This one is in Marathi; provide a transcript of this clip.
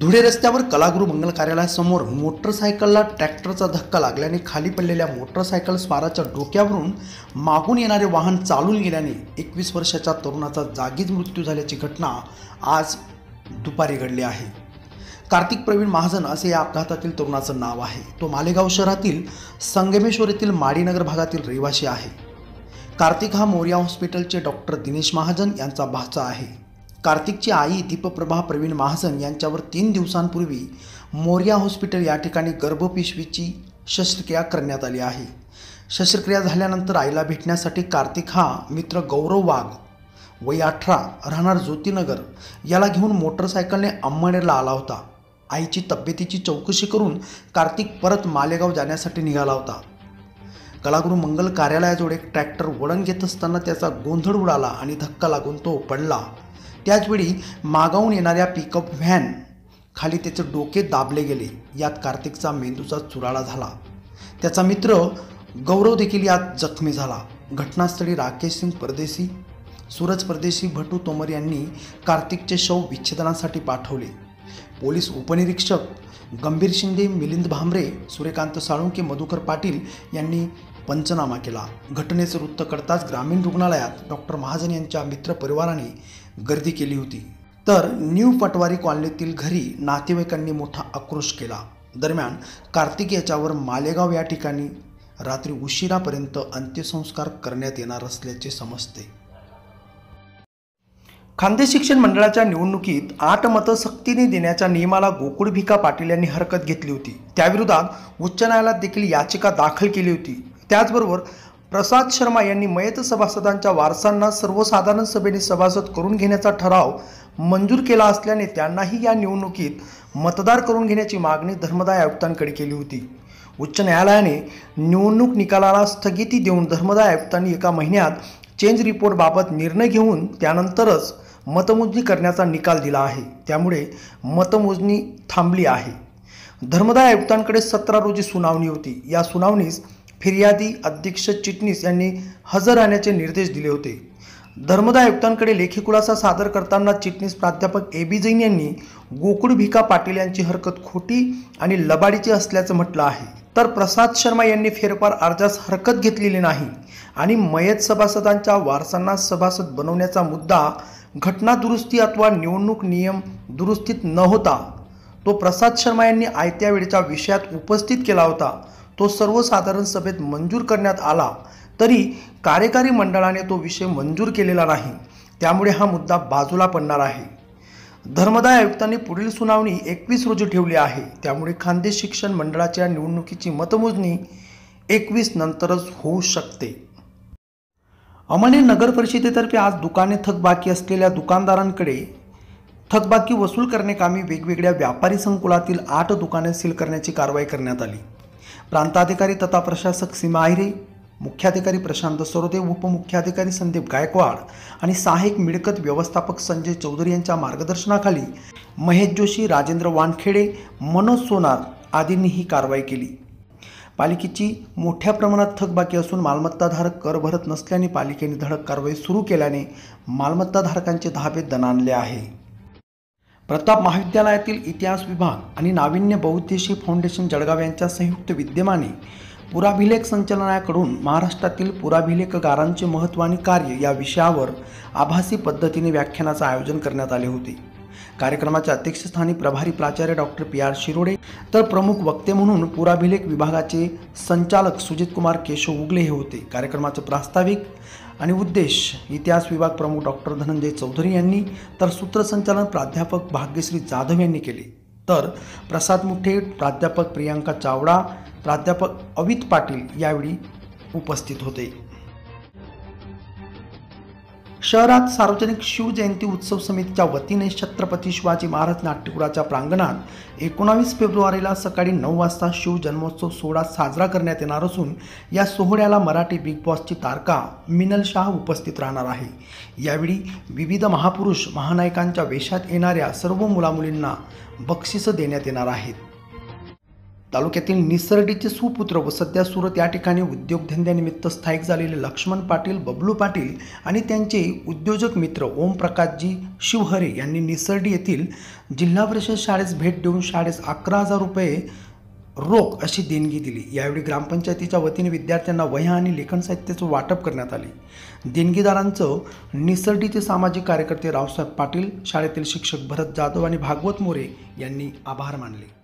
धुळे रस्त्यावर कलागुरू मंगल कार्यालयासमोर मोटरसायकलला ट्रॅक्टरचा धक्का लागल्याने खाली पडलेल्या मोटरसायकल स्वाराच्या डोक्यावरून मागून येणारे वाहन चालून गेल्याने एकवीस वर्षाच्या तरुणाचा जागीच मृत्यू झाल्याची घटना आज दुपारी घडली आहे कार्तिक प्रवीण महाजन असे या अपघातातील तरुणाचं नाव आहे तो मालेगाव शहरातील संगमेश्वर येथील माडीनगर भागातील रहिवासी आहे कार्तिक हा मोर्या हॉस्पिटलचे डॉक्टर दिनेश महाजन यांचा भाचा आहे कार्तिकची आई दीपप्रभा प्रवीण महाजन यांच्यावर तीन दिवसांपूर्वी मोर्या हॉस्पिटल या ठिकाणी गर्भपिशवीची शस्त्रक्रिया करण्यात आली आहे शस्त्रक्रिया झाल्यानंतर आईला भेटण्यासाठी कार्तिक हा मित्र गौरव वाघ वय अठरा राहणार ज्योतिनगर याला घेऊन मोटरसायकलने अंमनेरला आला होता आईची तब्येतीची चौकशी करून कार्तिक परत मालेगाव जाण्यासाठी निघाला होता कलागुरू मंगल कार्यालयाजवळ एक ट्रॅक्टर वळण घेत असताना त्याचा गोंधळ उडाला आणि धक्का लागून तो पडला त्याचवेळी मागवून येणाऱ्या पिकअप व्हॅन खाली त्याचे डोके दाबले गेले यात कार्तिकचा मेंदूचा चुराळा झाला त्याचा मित्र गौरव देखील यात जखमी झाला घटनास्थळी राकेश सिंग परदेशी सूरज परदेशी भटू तोमर यांनी कार्तिकचे शव विच्छेदनासाठी पाठवले पोलीस उपनिरीक्षक गंभीर शिंदे मिलिंद भांबरे सूर्यकांत साळुंके मधुकर पाटील यांनी पंचनामा केला घटनेचं वृत्त कळताच ग्रामीण रुग्णालयात डॉक्टर महाजन यांच्या मित्रपरिवाराने गर्दी केली होती तर न्यू पटवारी कॉलनीतील घरी नातेवाईकांनी मोठा आक्रोश केला दरम्यान कार्तिक याच्यावर मालेगाव या ठिकाणी रात्री उशिरापर्यंत अंत्यसंस्कार करण्यात येणार असल्याचे समजते खानदेश शिक्षण मंडळाच्या निवडणुकीत आठ मतं सक्तीने देण्याच्या नियमाला गोकुळ भिका पाटील यांनी हरकत घेतली होती त्याविरोधात उच्च न्यायालयात देखील याचिका दाखल केली होती त्याचबरोबर प्रसाद शर्मा यांनी मयत सभासदांच्या वारसांना सर्वसाधारण सभेने सभासद करून घेण्याचा ठराव मंजूर केला असल्याने त्यांनाही या निवडणुकीत मतदार करून घेण्याची मागणी धर्मदाय आयुक्तांकडे केली होती उच्च न्यायालयाने निवडणूक निकालाला स्थगिती देऊन धर्मदाय आयुक्तांनी एका महिन्यात चेंज रिपोर्टबाबत निर्णय घेऊन त्यानंतरच मतमोजणी करण्याचा निकाल दिला आहे त्यामुळे मतमोजणी थांबली आहे धर्मदाय आयुक्तांकडे सतरा रोजी सुनावणी होती या सुनावणीस फिर्यादी अध्यक्ष चिटणीस यांनी हजर राहण्याचे निर्देश दिले होते धर्मदाय आयुक्तांकडे लेखी खुलासा सादर करताना चिटणीस प्राध्यापक ए बी जैन यांनी गोकुळ भिका पाटील यांची हरकत खोटी आणि लबाडीची असल्याचं म्हटलं आहे तर प्रसाद शर्मा यांनी फेरफार अर्जास हरकत घेतलेली नाही आणि मयत सभासदांच्या वारसांना सभासद बनवण्याचा मुद्दा घटना दुरुस्ती अथवा निवडणूक नियम दुरुस्तीत न होता तो प्रसाद शर्मा यांनी आयत्या वेळच्या विषयात उपस्थित केला होता तो सर्वसाधारण सभेत मंजूर करण्यात आला तरी कार्यकारी मंडळाने तो विषय मंजूर केलेला नाही त्यामुळे हा मुद्दा बाजूला पडणार आहे धर्मदाय आयुक्तांनी पुढील सुनावणी एकवीस रोजी ठेवली आहे त्यामुळे खानदेश शिक्षण मंडळाच्या निवडणुकीची मतमोजणी एकवीस नंतरच होऊ शकते अमने नगर परिषदेतर्फे आज दुकाने थकबाकी असलेल्या दुकानदारांकडे थकबाकी वसूल कामी वेगवेगळ्या व्यापारी संकुलातील आठ दुकाने सील करण्याची कारवाई करण्यात आली प्रांताधिकारी तथा प्रशासक सीमा आहिरे मुख्याधिकारी प्रशांत सरोदे उपमुख्याधिकारी संदीप गायकवाड आणि सहाय्यक मिळकत व्यवस्थापक संजय चौधरी यांच्या मार्गदर्शनाखाली महेश जोशी राजेंद्र वानखेडे मनोज सोनार आदींनी ही कारवाई केली पालिकेची मोठ्या प्रमाणात थकबाकी असून मालमत्ताधारक कर भरत नसल्याने पालिकेने धडक कारवाई सुरू केल्याने मालमत्ताधारकांचे धाबे दनानले आहे प्रताप महाविद्यालयातील इतिहास विभाग आणि नाविन्य बहुद्देशी फाउंडेशन जळगाव यांच्या संयुक्त विद्यमाने पुराभिलेख संचालनाकडून महाराष्ट्रातील पुराभिलेखगारांचे महत्त्व आणि कार्य या विषयावर आभासी पद्धतीने व्याख्यानाचे आयोजन करण्यात आले होते कार्यक्रमाच्या अध्यक्षस्थानी प्रभारी प्राचार्य डॉक्टर पी आर शिरोडे तर प्रमुख वक्ते म्हणून पुराभिलेख विभागाचे संचालक सुजित कुमार केशव उगले हे होते कार्यक्रमाचे प्रास्ताविक आणि उद्देश इतिहास विभाग प्रमुख डॉक्टर धनंजय चौधरी यांनी तर सूत्रसंचालन प्राध्यापक भाग्यश्री जाधव यांनी केले तर प्रसाद मुठे प्राध्यापक प्रियांका चावडा प्राध्यापक अवित पाटील यावेळी उपस्थित होते शहरात सार्वजनिक शिवजयंती उत्सव समितीच्या वतीने छत्रपती शिवाजी महाराज नाट्यगृहाच्या प्रांगणात एकोणावीस फेब्रुवारीला सकाळी नऊ वाजता शिवजन्मोत्सव सोहळा साजरा करण्यात येणार असून या सोहळ्याला मराठी बिग बॉसची तारका मिनल शाह उपस्थित राहणार आहे यावेळी विविध महापुरुष महानायकांच्या वेशात येणाऱ्या सर्व मुलामुलींना बक्षिसं देण्यात येणार आहेत तालुक्यातील निसर्डीचे सुपुत्र व सध्या सुरत या ठिकाणी उद्योगधंद्यानिमित्त स्थायिक झालेले लक्ष्मण पाटील बबलू पाटील आणि त्यांचे उद्योजक मित्र ओमप्रकाशजी शिवहरे यांनी निसर्डी येथील जिल्हा परिषद शाळेस भेट देऊन शाळेस अकरा हजार रुपये रोख अशी देणगी दिली यावेळी ग्रामपंचायतीच्या वतीने विद्यार्थ्यांना वह्या आणि लेखन साहित्याचं वाटप करण्यात आले देणगीदारांचं निसर्डीचे सामाजिक कार्यकर्ते रावसाहेब पाटील शाळेतील शिक्षक भरत जाधव आणि भागवत मोरे यांनी आभार मानले